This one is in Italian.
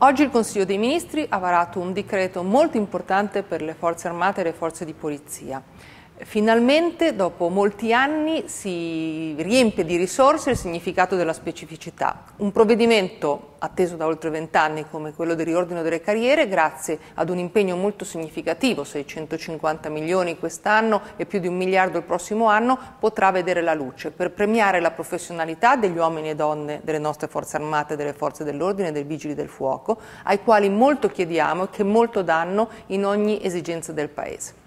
Oggi il Consiglio dei Ministri ha varato un decreto molto importante per le forze armate e le forze di polizia. Finalmente, dopo molti anni, si riempie di risorse il significato della specificità. Un provvedimento atteso da oltre vent'anni come quello del riordino delle carriere, grazie ad un impegno molto significativo, 650 milioni quest'anno e più di un miliardo il prossimo anno, potrà vedere la luce per premiare la professionalità degli uomini e donne delle nostre forze armate, delle forze dell'ordine e dei vigili del fuoco, ai quali molto chiediamo e che molto danno in ogni esigenza del Paese.